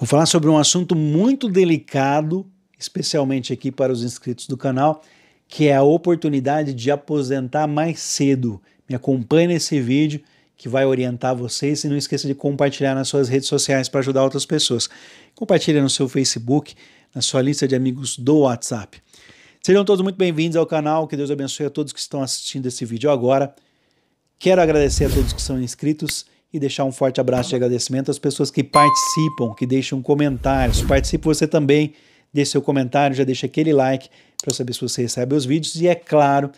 Vou falar sobre um assunto muito delicado, especialmente aqui para os inscritos do canal, que é a oportunidade de aposentar mais cedo. Me acompanhe nesse vídeo que vai orientar vocês e não esqueça de compartilhar nas suas redes sociais para ajudar outras pessoas. Compartilhe no seu Facebook, na sua lista de amigos do WhatsApp. Sejam todos muito bem-vindos ao canal, que Deus abençoe a todos que estão assistindo esse vídeo agora. Quero agradecer a todos que são inscritos e deixar um forte abraço de agradecimento às pessoas que participam, que deixam comentários. Participe você também, deixe seu comentário, já deixa aquele like para saber se você recebe os vídeos e é claro,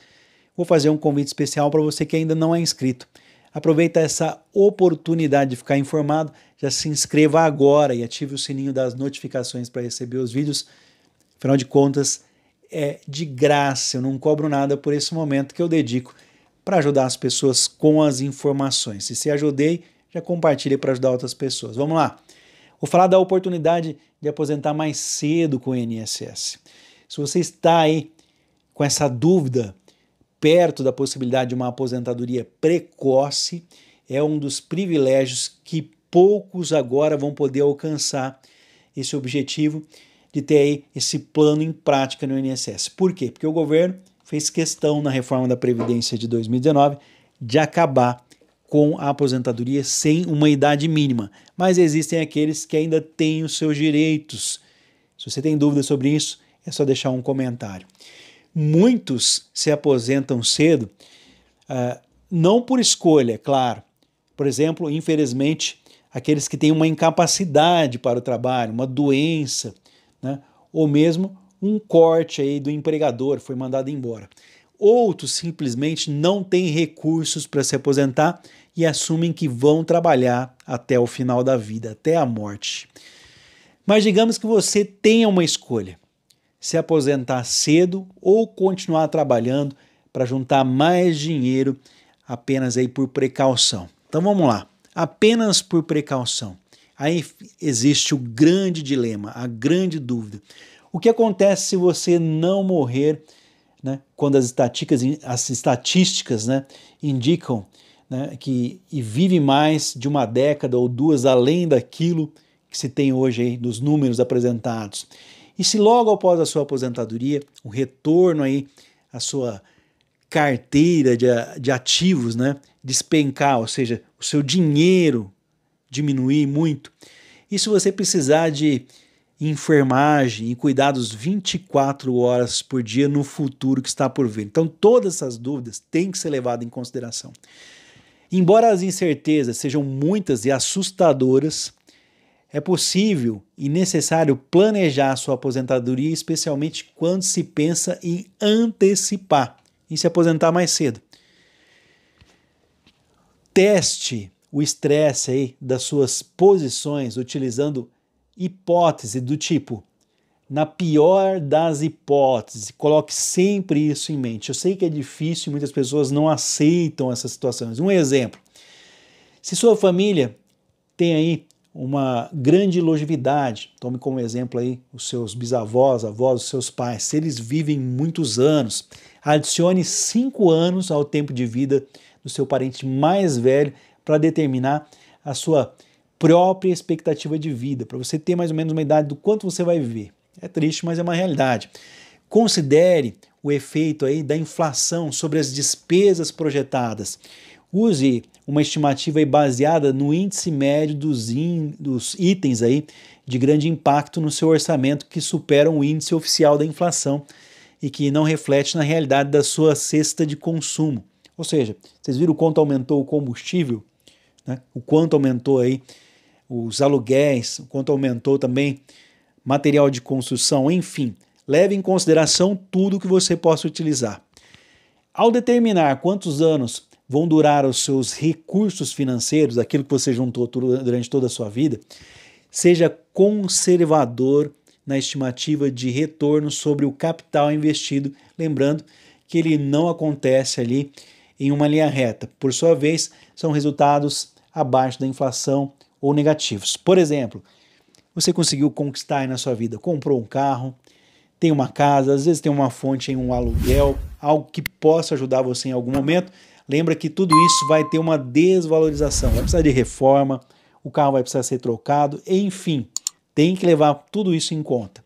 vou fazer um convite especial para você que ainda não é inscrito. Aproveita essa oportunidade de ficar informado, já se inscreva agora e ative o sininho das notificações para receber os vídeos. Afinal de contas, é de graça, eu não cobro nada por esse momento que eu dedico para ajudar as pessoas com as informações. Se se ajudei, já compartilhe para ajudar outras pessoas. Vamos lá. Vou falar da oportunidade de aposentar mais cedo com o INSS. Se você está aí com essa dúvida perto da possibilidade de uma aposentadoria precoce, é um dos privilégios que poucos agora vão poder alcançar esse objetivo de ter aí esse plano em prática no INSS. Por quê? Porque o governo fez questão na reforma da Previdência de 2019 de acabar com a aposentadoria sem uma idade mínima. Mas existem aqueles que ainda têm os seus direitos. Se você tem dúvida sobre isso, é só deixar um comentário. Muitos se aposentam cedo, uh, não por escolha, é claro. Por exemplo, infelizmente, aqueles que têm uma incapacidade para o trabalho, uma doença, né? ou mesmo um corte aí do empregador, foi mandado embora. Outros simplesmente não têm recursos para se aposentar e assumem que vão trabalhar até o final da vida, até a morte. Mas digamos que você tenha uma escolha: se aposentar cedo ou continuar trabalhando para juntar mais dinheiro apenas aí por precaução. Então vamos lá, apenas por precaução. Aí existe o grande dilema, a grande dúvida. O que acontece se você não morrer né, quando as estatísticas, as estatísticas né, indicam né, que e vive mais de uma década ou duas além daquilo que se tem hoje aí, dos números apresentados. E se logo após a sua aposentadoria, o retorno aí à sua carteira de, de ativos né, despencar, ou seja, o seu dinheiro diminuir muito, e se você precisar de enfermagem, e cuidados 24 horas por dia no futuro que está por vir. Então, todas essas dúvidas têm que ser levadas em consideração. Embora as incertezas sejam muitas e assustadoras, é possível e necessário planejar sua aposentadoria, especialmente quando se pensa em antecipar, em se aposentar mais cedo. Teste o estresse aí das suas posições utilizando hipótese do tipo, na pior das hipóteses, coloque sempre isso em mente. Eu sei que é difícil, muitas pessoas não aceitam essas situações. Um exemplo: se sua família tem aí uma grande longevidade, tome como exemplo aí os seus bisavós, avós, os seus pais, se eles vivem muitos anos, adicione cinco anos ao tempo de vida do seu parente mais velho para determinar a sua própria expectativa de vida, para você ter mais ou menos uma idade do quanto você vai viver. É triste, mas é uma realidade. Considere o efeito aí da inflação sobre as despesas projetadas. Use uma estimativa aí baseada no índice médio dos, in, dos itens aí de grande impacto no seu orçamento que superam o índice oficial da inflação e que não reflete na realidade da sua cesta de consumo. Ou seja, vocês viram o quanto aumentou o combustível, né? o quanto aumentou aí os aluguéis, quanto aumentou também material de construção, enfim, leve em consideração tudo que você possa utilizar. Ao determinar quantos anos vão durar os seus recursos financeiros, aquilo que você juntou durante toda a sua vida, seja conservador na estimativa de retorno sobre o capital investido, lembrando que ele não acontece ali em uma linha reta. Por sua vez, são resultados abaixo da inflação ou negativos. Por exemplo, você conseguiu conquistar aí na sua vida, comprou um carro, tem uma casa, às vezes tem uma fonte em um aluguel, algo que possa ajudar você em algum momento. Lembra que tudo isso vai ter uma desvalorização, vai precisar de reforma, o carro vai precisar ser trocado, enfim, tem que levar tudo isso em conta.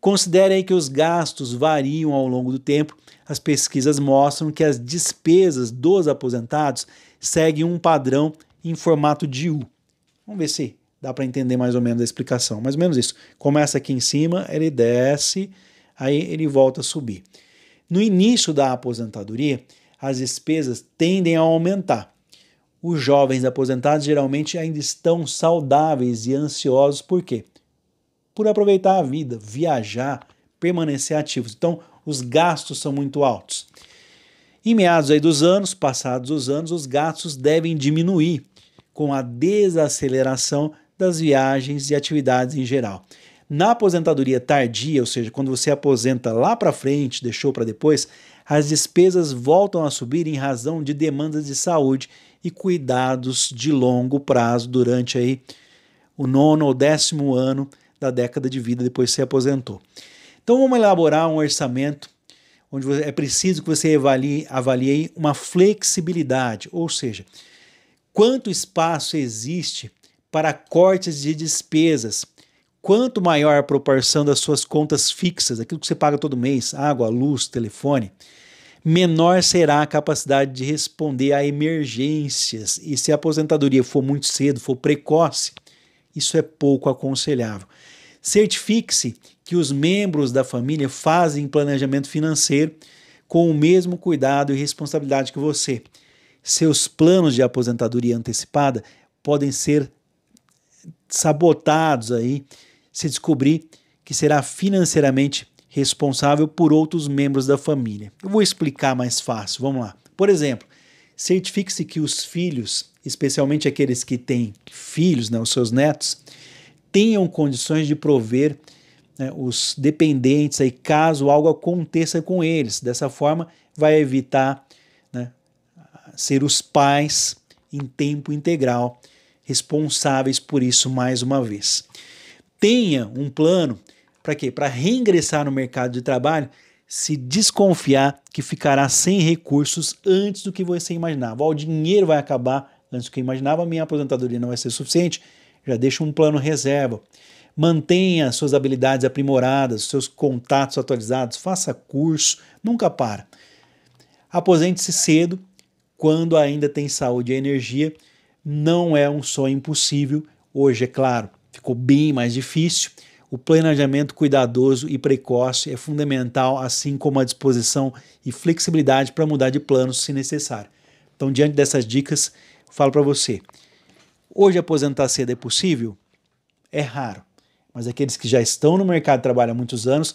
Considere aí que os gastos variam ao longo do tempo. As pesquisas mostram que as despesas dos aposentados seguem um padrão em formato de U. Vamos ver se dá para entender mais ou menos a explicação. Mais ou menos isso. Começa aqui em cima, ele desce, aí ele volta a subir. No início da aposentadoria, as despesas tendem a aumentar. Os jovens aposentados geralmente ainda estão saudáveis e ansiosos, por quê? Por aproveitar a vida, viajar, permanecer ativos. Então, os gastos são muito altos. Em meados aí dos anos, passados os anos, os gastos devem diminuir com a desaceleração das viagens e atividades em geral. Na aposentadoria tardia, ou seja, quando você aposenta lá para frente, deixou para depois, as despesas voltam a subir em razão de demandas de saúde e cuidados de longo prazo durante aí o nono ou décimo ano da década de vida depois que se aposentou. Então vamos elaborar um orçamento onde é preciso que você avalie, avalie uma flexibilidade, ou seja, Quanto espaço existe para cortes de despesas? Quanto maior a proporção das suas contas fixas, aquilo que você paga todo mês, água, luz, telefone, menor será a capacidade de responder a emergências. E se a aposentadoria for muito cedo, for precoce, isso é pouco aconselhável. Certifique-se que os membros da família fazem planejamento financeiro com o mesmo cuidado e responsabilidade que você seus planos de aposentadoria antecipada podem ser sabotados aí se descobrir que será financeiramente responsável por outros membros da família. Eu vou explicar mais fácil, vamos lá. Por exemplo, certifique-se que os filhos, especialmente aqueles que têm filhos, né, os seus netos, tenham condições de prover né, os dependentes aí caso algo aconteça com eles. Dessa forma, vai evitar ser os pais em tempo integral responsáveis por isso mais uma vez. Tenha um plano para quê? Para reingressar no mercado de trabalho se desconfiar que ficará sem recursos antes do que você imaginava. o dinheiro vai acabar antes do que imaginava, minha aposentadoria não vai ser suficiente. Já deixa um plano reserva. Mantenha suas habilidades aprimoradas, seus contatos atualizados, faça curso, nunca para. Aposente-se cedo quando ainda tem saúde e energia, não é um sonho impossível. Hoje, é claro, ficou bem mais difícil. O planejamento cuidadoso e precoce é fundamental, assim como a disposição e flexibilidade para mudar de planos se necessário. Então, diante dessas dicas, falo para você. Hoje aposentar cedo é possível? É raro, mas aqueles que já estão no mercado de trabalho há muitos anos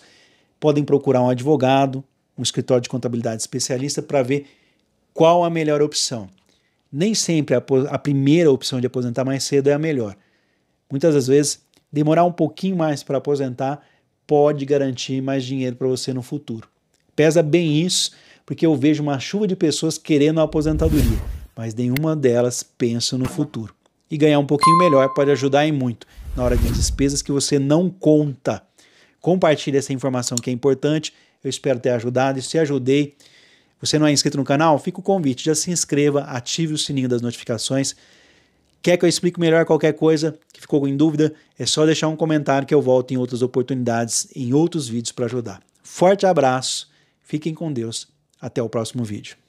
podem procurar um advogado, um escritório de contabilidade especialista para ver qual a melhor opção. Nem sempre a, a primeira opção de aposentar mais cedo é a melhor. Muitas das vezes, demorar um pouquinho mais para aposentar pode garantir mais dinheiro para você no futuro. Pesa bem isso, porque eu vejo uma chuva de pessoas querendo a aposentadoria, mas nenhuma delas pensa no futuro. E ganhar um pouquinho melhor pode ajudar em muito na hora de despesas que você não conta. Compartilhe essa informação que é importante. Eu espero ter ajudado e se ajudei, você não é inscrito no canal? Fica o convite, já se inscreva, ative o sininho das notificações. Quer que eu explique melhor qualquer coisa que ficou em dúvida? É só deixar um comentário que eu volto em outras oportunidades, em outros vídeos para ajudar. Forte abraço, fiquem com Deus, até o próximo vídeo.